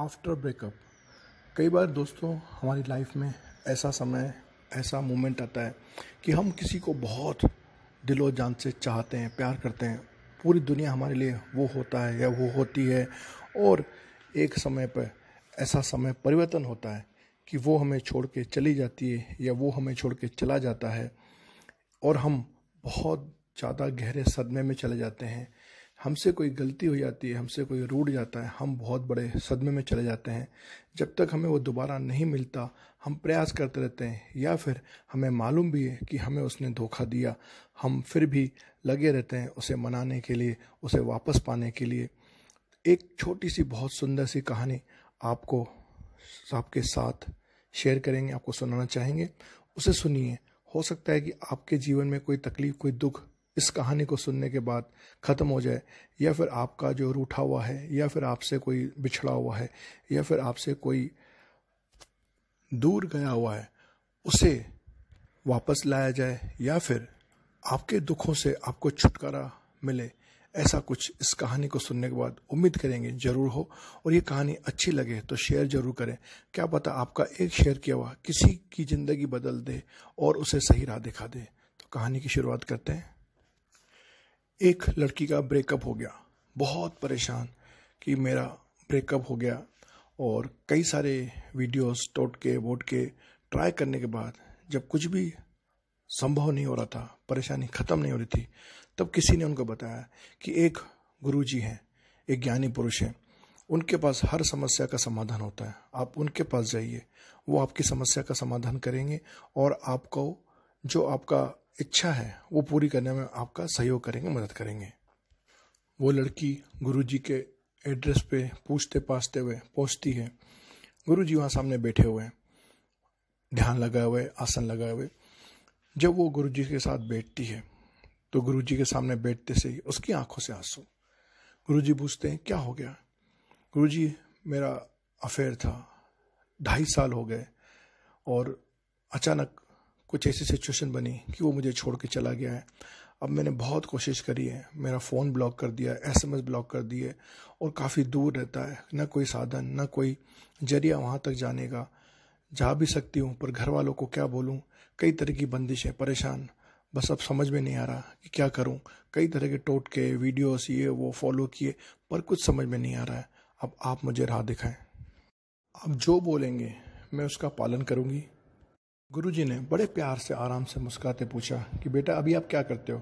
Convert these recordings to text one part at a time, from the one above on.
after breakup कई बार दोस्तों हमारी लाइफ में ऐसा समय ऐसा मोमेंट आता है कि हम किसी को बहुत दिलो जान से चाहते हैं प्यार करते हैं पूरी दुनिया हमारे लिए वो होता है या वो होती है और एक समय पर ऐसा समय परिवर्तन होता है कि वो हमें छोड़ के चली जाती है या वो हमें छोड़ के चला जाता है और हम बहुत ज़्यादा गहरे सदमे में चले जाते हैं हमसे कोई गलती हो जाती है हमसे कोई रूट जाता है हम बहुत बड़े सदमे में चले जाते हैं जब तक हमें वो दोबारा नहीं मिलता हम प्रयास करते रहते हैं या फिर हमें मालूम भी है कि हमें उसने धोखा दिया हम फिर भी लगे रहते हैं उसे मनाने के लिए उसे वापस पाने के लिए एक छोटी सी बहुत सुंदर सी कहानी आपको आपके साथ शेयर करेंगे आपको सुनाना चाहेंगे उसे सुनिए हो सकता है कि आपके जीवन में कोई तकलीफ कोई दुख इस कहानी को सुनने के बाद ख़त्म हो जाए या फिर आपका जो रूठा हुआ है या फिर आपसे कोई बिछड़ा हुआ है या फिर आपसे कोई दूर गया हुआ है उसे वापस लाया जाए या फिर आपके दुखों से आपको छुटकारा मिले ऐसा कुछ इस कहानी को सुनने के बाद उम्मीद करेंगे जरूर हो और ये कहानी अच्छी लगे तो शेयर जरूर करें क्या पता आपका एक शेयर किया हुआ किसी की ज़िंदगी बदल दे और उसे सही राह दिखा दे तो कहानी की शुरुआत करते हैं एक लड़की का ब्रेकअप हो गया बहुत परेशान कि मेरा ब्रेकअप हो गया और कई सारे वीडियोस टोट के वोट के ट्राई करने के बाद जब कुछ भी संभव नहीं हो रहा था परेशानी ख़त्म नहीं हो रही थी तब किसी ने उनको बताया कि एक गुरु जी हैं एक ज्ञानी पुरुष हैं उनके पास हर समस्या का समाधान होता है आप उनके पास जाइए वो आपकी समस्या का समाधान करेंगे और आपको जो आपका इच्छा है वो पूरी करने में आपका सहयोग करेंगे मदद करेंगे वो लड़की गुरु जी के एड्रेस पे पूछते पाछते हुए पहुँचती है गुरु जी वहाँ सामने बैठे हुए हैं ध्यान लगाए हुए आसन लगाए हुए जब वो गुरु जी के साथ बैठती है तो गुरु जी के सामने बैठते से ही उसकी आंखों से आंसू गुरु जी पूछते हैं क्या हो गया गुरु जी मेरा अफेयर था ढाई साल हो गए और अचानक कुछ ऐसी सिचुएशन बनी कि वो मुझे छोड़ के चला गया है अब मैंने बहुत कोशिश करी है मेरा फ़ोन ब्लॉक कर दिया एस एम एस ब्लॉक कर दिए और काफ़ी दूर रहता है ना कोई साधन ना कोई जरिया वहाँ तक जाने का जा भी सकती हूँ पर घर वालों को क्या बोलूँ कई तरह की बंदिशें परेशान बस अब समझ में नहीं आ रहा कि क्या करूं कई तरह के टोट के वीडियोस ये वो फॉलो किए पर कुछ समझ में नहीं आ रहा है अब आप मुझे राह दिखाएं आप जो बोलेंगे मैं उसका पालन करूंगी गुरुजी ने बड़े प्यार से आराम से मुस्कुराते पूछा कि बेटा अभी आप क्या करते हो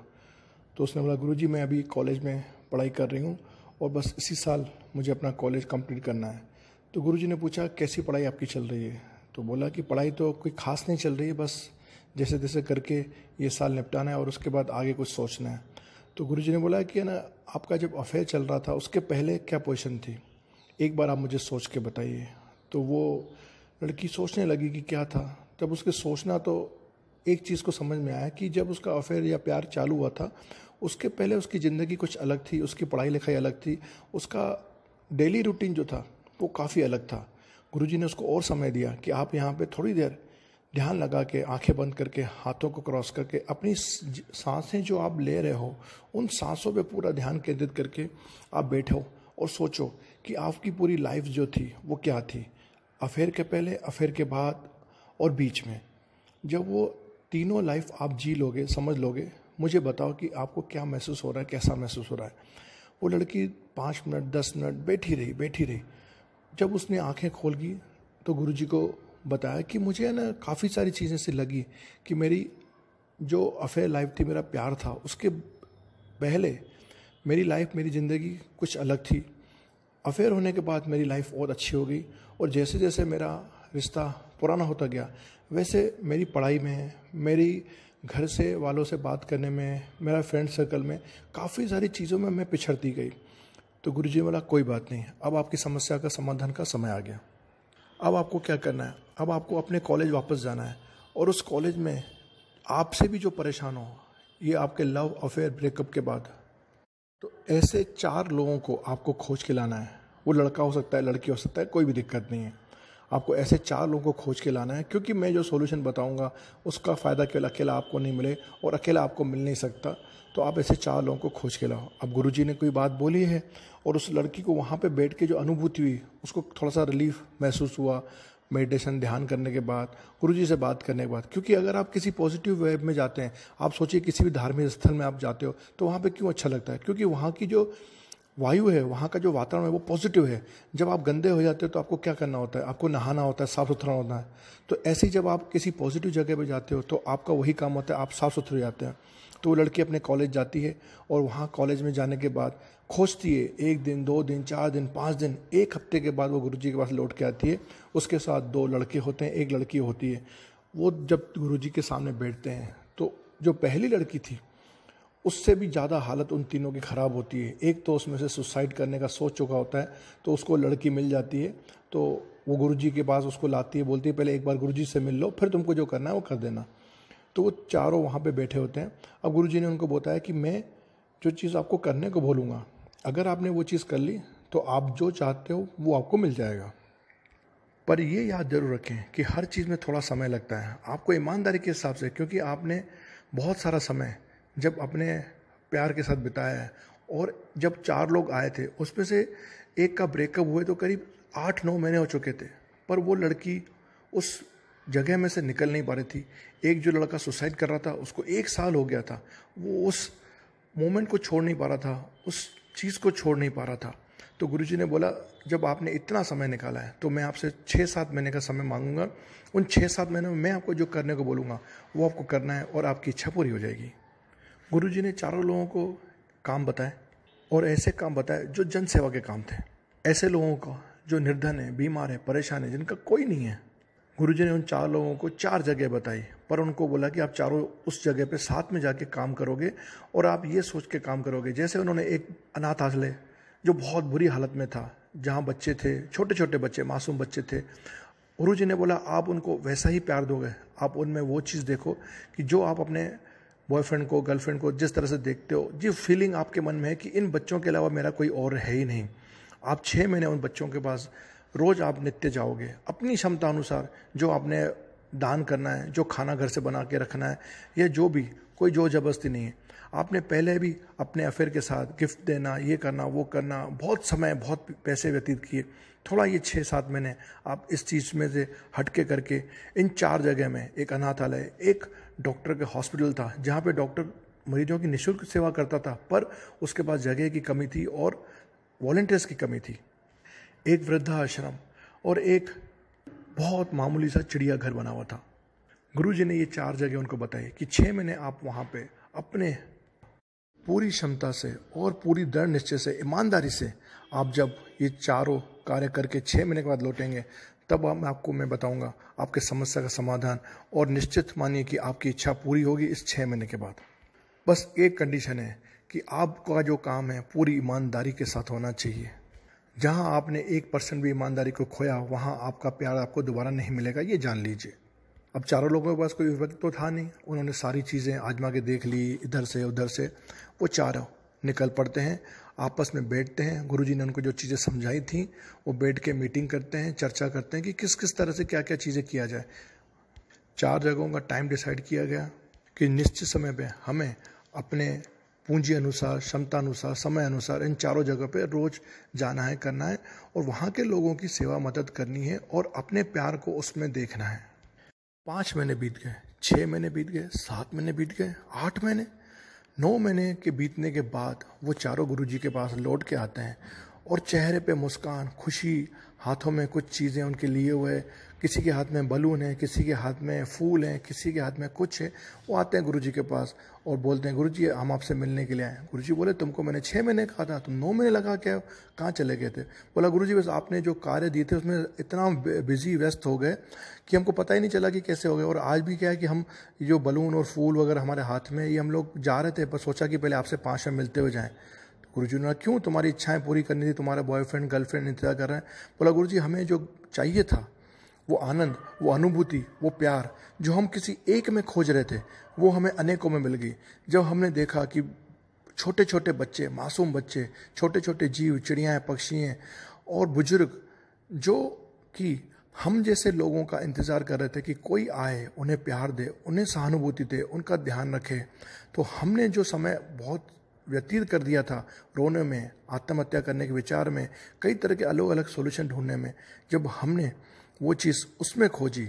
तो उसने बोला गुरुजी मैं अभी कॉलेज में पढ़ाई कर रही हूँ और बस इसी साल मुझे अपना कॉलेज कंप्लीट करना है तो गुरुजी ने पूछा कैसी पढ़ाई आपकी चल रही है तो बोला कि पढ़ाई तो कोई खास नहीं चल रही है बस जैसे तैसे करके ये साल निपटाना है और उसके बाद आगे कुछ सोचना है तो गुरु ने बोला कि ना आपका जब अफेयर चल रहा था उसके पहले क्या पोजिशन थी एक बार आप मुझे सोच के बताइए तो वो लड़की सोचने लगी कि क्या था जब उसके सोचना तो एक चीज़ को समझ में आया कि जब उसका अफेयर या प्यार चालू हुआ था उसके पहले उसकी ज़िंदगी कुछ अलग थी उसकी पढ़ाई लिखाई अलग थी उसका डेली रूटीन जो था वो काफ़ी अलग था गुरु ने उसको और समय दिया कि आप यहाँ पर थोड़ी देर ध्यान लगा के आंखें बंद करके हाथों को क्रॉस करके अपनी सांसें जो आप ले रहे हो उन सांसों पे पूरा ध्यान केंद्रित करके आप बैठो और सोचो कि आपकी पूरी लाइफ जो थी वो क्या थी अफेयर के पहले अफेयर के बाद और बीच में जब वो तीनों लाइफ आप जी लोगे समझ लोगे मुझे बताओ कि आपको क्या महसूस हो रहा है कैसा महसूस हो रहा है वो लड़की पाँच मिनट दस मिनट बैठी रही बैठी रही जब उसने आंखें खोल गई तो गुरुजी को बताया कि मुझे ना काफ़ी सारी चीज़ें से लगी कि मेरी जो अफेयर लाइफ थी मेरा प्यार था उसके पहले मेरी लाइफ मेरी ज़िंदगी कुछ अलग थी अफेयर होने के बाद मेरी लाइफ और अच्छी हो गई और जैसे जैसे मेरा रिश्ता पुराना होता गया वैसे मेरी पढ़ाई में मेरी घर से वालों से बात करने में मेरा फ्रेंड सर्कल में काफ़ी सारी चीज़ों में मैं पिछड़ती गई तो गुरु जी बोला कोई बात नहीं अब आपकी समस्या का समाधान का समय आ गया अब आपको क्या करना है अब आपको अपने कॉलेज वापस जाना है और उस कॉलेज में आपसे भी जो परेशान हो ये आपके लव अफेयर ब्रेकअप के बाद तो ऐसे चार लोगों को आपको खोज के लाना है वो लड़का हो सकता है लड़की हो सकता है कोई भी दिक्कत नहीं है आपको ऐसे चार लोगों को खोज के लाना है क्योंकि मैं जो सोल्यूशन बताऊँगा उसका फ़ायदा केवल अकेला आपको नहीं मिले और अकेला आपको मिल नहीं सकता तो आप ऐसे चार लोगों को खोज के लाओ अब गुरु जी ने कोई बात बोली है और उस लड़की को वहाँ पर बैठ के जो अनुभूति हुई उसको थोड़ा सा रिलीफ महसूस हुआ मेडिटेशन ध्यान करने के बाद गुरु जी से बात करने के बाद क्योंकि अगर आप किसी पॉजिटिव वेब में जाते हैं आप सोचिए किसी भी धार्मिक स्थल में आप जाते हो तो वहाँ पे क्यों अच्छा लगता है क्योंकि वहाँ की जो वायु है वहाँ का जो वातावरण है वो पॉजिटिव है जब आप गंदे हो जाते हो तो आपको क्या करना होता है आपको नहाना होता है साफ़ सुथरा होना है तो ऐसे ही जब आप किसी पॉजिटिव जगह पर जाते हो तो आपका वही काम होता है आप साफ़ सुथरे जाते हैं तो वो लड़की अपने कॉलेज जाती है और वहाँ कॉलेज में जाने के बाद खोजती है एक दिन दो दिन चार दिन पाँच दिन एक हफ्ते के बाद वो गुरु के पास लौट के आती है उसके साथ दो लड़के होते हैं एक लड़की होती है वो जब गुरु के सामने बैठते हैं तो जो पहली लड़की थी उससे भी ज़्यादा हालत उन तीनों की ख़राब होती है एक तो उसमें से सुसाइड करने का सोच चुका होता है तो उसको लड़की मिल जाती है तो वो गुरुजी के पास उसको लाती है बोलती है पहले एक बार गुरुजी से मिल लो फिर तुमको जो करना है वो कर देना तो वो चारों वहाँ पे बैठे होते हैं अब गुरु ने उनको बताया कि मैं जो चीज़ आपको करने को बोलूँगा अगर आपने वो चीज़ कर ली तो आप जो चाहते हो वो आपको मिल जाएगा पर ये याद जरूर रखें कि हर चीज़ में थोड़ा समय लगता है आपको ईमानदारी के हिसाब से क्योंकि आपने बहुत सारा समय जब अपने प्यार के साथ बिताया है और जब चार लोग आए थे उसमें से एक का ब्रेकअप हुए तो करीब आठ नौ महीने हो चुके थे पर वो लड़की उस जगह में से निकल नहीं पा रही थी एक जो लड़का सुसाइड कर रहा था उसको एक साल हो गया था वो उस मोमेंट को छोड़ नहीं पा रहा था उस चीज़ को छोड़ नहीं पा रहा था तो गुरुजी ने बोला जब आपने इतना समय निकाला है तो मैं आपसे छः सात महीने का समय मांगूंगा उन छः सात महीने में मैं आपको जो करने को बोलूँगा वो आपको करना है और आपकी इच्छा पूरी हो जाएगी गुरु जी ने चारों लोगों को काम बताए और ऐसे काम बताए जो जन सेवा के काम थे ऐसे लोगों को जो निर्धन है बीमार है परेशान है जिनका कोई नहीं है गुरु जी ने उन चार लोगों को चार जगह बताई पर उनको बोला कि आप चारों उस जगह पर साथ में जाके काम करोगे और आप ये सोच के काम करोगे जैसे उन्होंने एक अनाथ आश्रय जो बहुत बुरी हालत में था जहाँ बच्चे थे छोटे छोटे बच्चे मासूम बच्चे थे गुरु जी ने बोला आप उनको वैसा ही प्यार दोगे आप उनमें वो चीज़ देखो कि जो आप अपने बॉयफ्रेंड को गर्लफ्रेंड को जिस तरह से देखते हो ये फीलिंग आपके मन में है कि इन बच्चों के अलावा मेरा कोई और है ही नहीं आप छः महीने उन बच्चों के पास रोज़ आप नित्य जाओगे अपनी क्षमता अनुसार जो आपने दान करना है जो खाना घर से बना के रखना है या जो भी कोई जोर जबरदस्ती नहीं है आपने पहले भी अपने अफेयर के साथ गिफ्ट देना ये करना वो करना बहुत समय बहुत पैसे व्यतीत किए थोड़ा ये छः सात महीने आप इस चीज़ में से हटके करके इन चार जगह में एक अनाथालय एक डॉक्टर का हॉस्पिटल था जहाँ पे डॉक्टर मरीजों की निःशुल्क सेवा करता था पर उसके पास जगह की कमी थी और वॉल्टियर्स की कमी थी एक वृद्धा आश्रम और एक बहुत मामूली सा चिड़िया घर बना हुआ था गुरु जी ने ये चार जगह उनको बताई कि छः महीने आप वहाँ पे अपने पूरी क्षमता से और पूरी दृढ़ निश्चय से ईमानदारी से आप जब ये चारों कार्य करके छः महीने के बाद लौटेंगे तब आप मैं आपको मैं बताऊंगा आपके समस्या का समाधान और निश्चित मानिए कि आपकी इच्छा पूरी होगी इस छः महीने के बाद बस एक कंडीशन है कि आपका जो काम है पूरी ईमानदारी के साथ होना चाहिए जहाँ आपने एक परसेंट भी ईमानदारी को खोया वहाँ आपका प्यार आपको दोबारा नहीं मिलेगा ये जान लीजिए अब चारों लोगों के पास कोई विवेक तो था नहीं उन्होंने सारी चीज़ें आजमा के देख ली इधर से उधर से वो चारों निकल पड़ते हैं आपस में बैठते हैं गुरुजी ने उनको जो चीज़ें समझाई थी वो बैठ के मीटिंग करते हैं चर्चा करते हैं कि किस किस तरह से क्या क्या चीज़ें किया जाए चार जगहों का टाइम डिसाइड किया गया कि निश्चित समय पर हमें अपने पूंजी अनुसार क्षमता अनुसार समय अनुसार इन चारों जगह पे रोज जाना है करना है और वहाँ के लोगों की सेवा मदद करनी है और अपने प्यार को उसमें देखना है पाँच महीने बीत गए छः महीने बीत गए सात महीने बीत गए आठ महीने नौ महीने के बीतने के बाद वो चारों गुरुजी के पास लौट के आते हैं और चेहरे पे मुस्कान खुशी हाथों में कुछ चीज़ें उनके लिए हुए किसी के हाथ में बलून है किसी के हाथ में फूल हैं किसी के हाथ में कुछ है वो आते हैं गुरुजी के पास और बोलते हैं गुरुजी हम आपसे मिलने के लिए आए गुरुजी बोले तुमको मैंने छः महीने कहा था तुम नौ महीने लगा के कहाँ चले गए थे बोला गुरुजी बस आपने जो कार्य दिए थे उसमें इतना बिजी व्यस्त हो गए कि हमको पता ही नहीं चला कि कैसे हो गए और आज भी क्या है कि हम जो बलून और फूल वगैरह हमारे हाथ में ये हम लोग जा रहे थे पर सोचा कि पहले आपसे पाँच में मिलते हुए जाएँ गुरुजी ने क्यों तुम्हारी इच्छाएं पूरी करनी थी तुम्हारा बॉयफ्रेंड गर्लफ्रेंड इंतजार कर रहे हैं बोला गुरु जी हमें जो चाहिए था वो आनंद वो अनुभूति वो प्यार जो हम किसी एक में खोज रहे थे वो हमें अनेकों में मिल गई जब हमने देखा कि छोटे छोटे बच्चे मासूम बच्चे छोटे छोटे जीव चिड़ियाँ पक्षी हैं और बुजुर्ग जो कि हम जैसे लोगों का इंतज़ार कर रहे थे कि कोई आए उन्हें प्यार दे उन्हें सहानुभूति दे उनका ध्यान रखे तो हमने जो समय बहुत व्यतीत कर दिया था रोने में आत्महत्या करने के विचार में कई तरह के अलग अलग सोल्यूशन ढूंढने में जब हमने वो चीज़ उसमें खोजी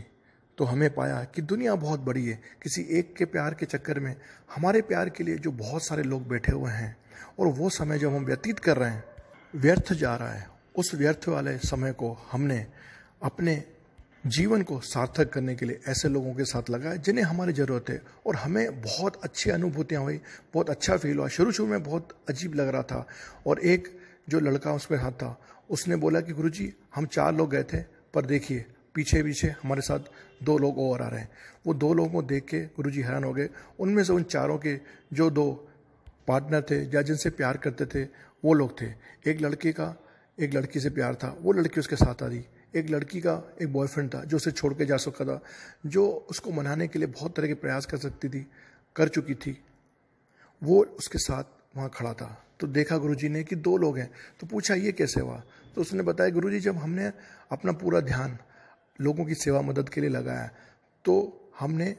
तो हमें पाया कि दुनिया बहुत बड़ी है किसी एक के प्यार के चक्कर में हमारे प्यार के लिए जो बहुत सारे लोग बैठे हुए हैं और वो समय जब हम व्यतीत कर रहे हैं व्यर्थ जा रहा है उस व्यर्थ वाले समय को हमने अपने जीवन को सार्थक करने के लिए ऐसे लोगों के साथ लगा जिन्हें हमारी ज़रूरत है और हमें बहुत अच्छी अनुभूतियाँ हुई बहुत अच्छा फील हुआ शुरू शुरू में बहुत अजीब लग रहा था और एक जो लड़का उस पर हाथ था उसने बोला कि गुरु जी हम चार लोग गए थे पर देखिए पीछे पीछे हमारे साथ दो लोग और आ रहे हैं वो दो लोगों को देख के गुरु जी हैरान हो गए उनमें से उन चारों के जो दो पार्टनर थे या जिनसे प्यार करते थे वो लोग थे एक लड़के का एक लड़की से प्यार था वो लड़की उसके साथ आ रही एक लड़की का एक बॉयफ्रेंड था जो उसे छोड़ के जा सकता था जो उसको मनाने के लिए बहुत तरह के प्रयास कर सकती थी कर चुकी थी वो उसके साथ वहाँ खड़ा था तो देखा गुरु ने कि दो लोग हैं तो पूछा ये कैसे हुआ तो उसने बताया गुरु जब हमने अपना पूरा ध्यान लोगों की सेवा मदद के लिए लगाया तो हमने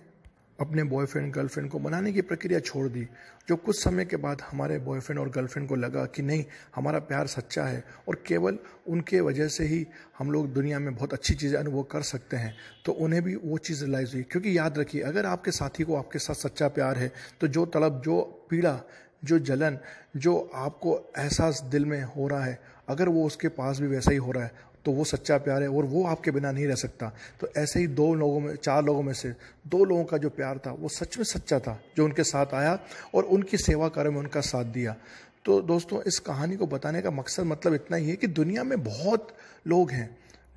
अपने बॉयफ्रेंड गर्लफ्रेंड को मनाने की प्रक्रिया छोड़ दी जो कुछ समय के बाद हमारे बॉयफ्रेंड और गर्लफ्रेंड को लगा कि नहीं हमारा प्यार सच्चा है और केवल उनके वजह से ही हम लोग दुनिया में बहुत अच्छी चीज़ें अनुभव कर सकते हैं तो उन्हें भी वो चीज़ रिलाइज हुई क्योंकि याद रखिए अगर आपके साथी को आपके साथ सच्चा प्यार है तो जो तड़प जो पीड़ा जो जलन जो आपको एहसास दिल में हो रहा है अगर वो उसके पास भी वैसा ही हो रहा है तो वो सच्चा प्यार है और वो आपके बिना नहीं रह सकता तो ऐसे ही दो लोगों में चार लोगों में से दो लोगों का जो प्यार था वो सच में सच्चा था जो उनके साथ आया और उनकी सेवा कार्य में उनका साथ दिया तो दोस्तों इस कहानी को बताने का मकसद मतलब इतना ही है कि दुनिया में बहुत लोग हैं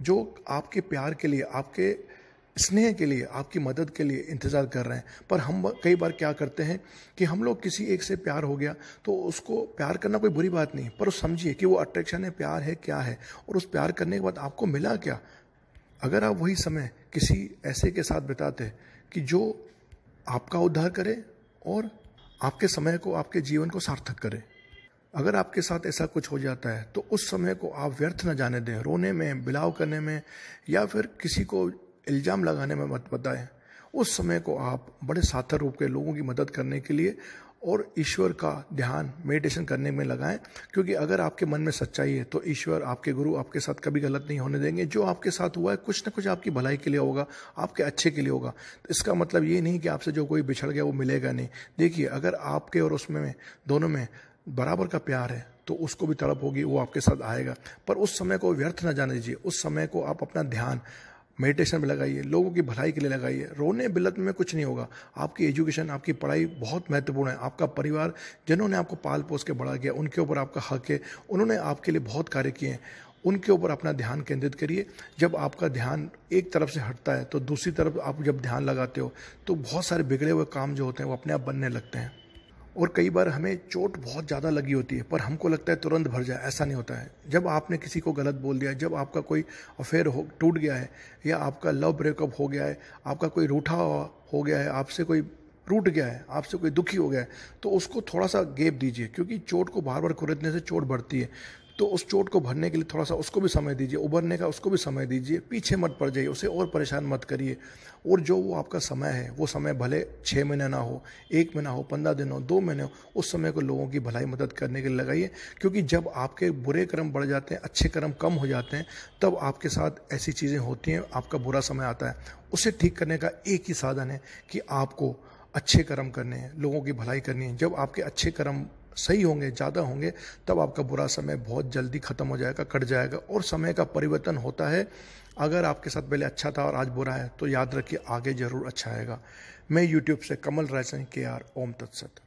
जो आपके प्यार के लिए आपके स्नेह के लिए आपकी मदद के लिए इंतज़ार कर रहे हैं पर हम कई बार क्या करते हैं कि हम लोग किसी एक से प्यार हो गया तो उसको प्यार करना कोई बुरी बात नहीं पर समझिए कि वो अट्रैक्शन है प्यार है क्या है और उस प्यार करने के बाद आपको मिला क्या अगर आप वही समय किसी ऐसे के साथ बिताते कि जो आपका उद्धार करे और आपके समय को आपके जीवन को सार्थक करे अगर आपके साथ ऐसा कुछ हो जाता है तो उस समय को आप व्यर्थ न जाने दें रोने में बिलाव करने में या फिर किसी को इल्ज़ाम लगाने में मत बताएं उस समय को आप बड़े साथर रूप के लोगों की मदद करने के लिए और ईश्वर का ध्यान मेडिटेशन करने में लगाएं क्योंकि अगर आपके मन में सच्चाई है तो ईश्वर आपके गुरु आपके साथ कभी गलत नहीं होने देंगे जो आपके साथ हुआ है कुछ ना कुछ आपकी भलाई के लिए होगा आपके अच्छे के लिए होगा तो इसका मतलब ये नहीं कि आपसे जो कोई बिछड़ गया वो मिलेगा नहीं देखिए अगर आपके और उसमें में, दोनों में बराबर का प्यार है तो उसको भी तड़प होगी वो आपके साथ आएगा पर उस समय को व्यर्थ ना जाने दीजिए उस समय को आप अपना ध्यान मेडिटेशन में लगाइए लोगों की भलाई के लिए लगाइए रोने बिलत में कुछ नहीं होगा आपकी एजुकेशन आपकी पढ़ाई बहुत महत्वपूर्ण है आपका परिवार जिन्होंने आपको पाल पोस के बड़ा किया उनके ऊपर आपका हक है उन्होंने आपके लिए बहुत कार्य किए हैं उनके ऊपर अपना ध्यान केंद्रित करिए जब आपका ध्यान एक तरफ से हटता है तो दूसरी तरफ आप जब ध्यान लगाते हो तो बहुत सारे बिगड़े हुए काम जो होते हैं वो अपने आप बनने लगते हैं और कई बार हमें चोट बहुत ज़्यादा लगी होती है पर हमको लगता है तुरंत भर जाए ऐसा नहीं होता है जब आपने किसी को गलत बोल दिया जब आपका कोई अफेयर हो टूट गया है या आपका लव ब्रेकअप हो गया है आपका कोई रूठा हो गया है आपसे कोई टूट गया है आपसे कोई दुखी हो गया है तो उसको थोड़ा सा गेप दीजिए क्योंकि चोट को बार बार खुरीदने से चोट बढ़ती है तो उस चोट को भरने के लिए थोड़ा सा उसको भी समय दीजिए उभरने का उसको भी समय दीजिए पीछे मत पड़ जाइए उसे और परेशान मत करिए और जो वो आपका समय है वो समय भले छः महीने ना हो एक महीना हो पंद्रह दिन हो दो महीने हो उस समय को लोगों की भलाई मदद करने के लिए लगाइए क्योंकि जब आपके बुरे कर्म बढ़ जाते हैं अच्छे कर्म कम हो जाते हैं तब आपके साथ ऐसी चीज़ें होती हैं आपका बुरा समय आता है उसे ठीक करने का एक ही साधन है कि आपको अच्छे कर्म करने हैं लोगों की भलाई करनी है जब आपके अच्छे कर्म सही होंगे ज़्यादा होंगे तब आपका बुरा समय बहुत जल्दी ख़त्म हो जाएगा कट जाएगा और समय का परिवर्तन होता है अगर आपके साथ पहले अच्छा था और आज बुरा है तो याद रखिए आगे ज़रूर अच्छा आएगा मैं यूट्यूब से कमल राजन के आर ओम तत्सत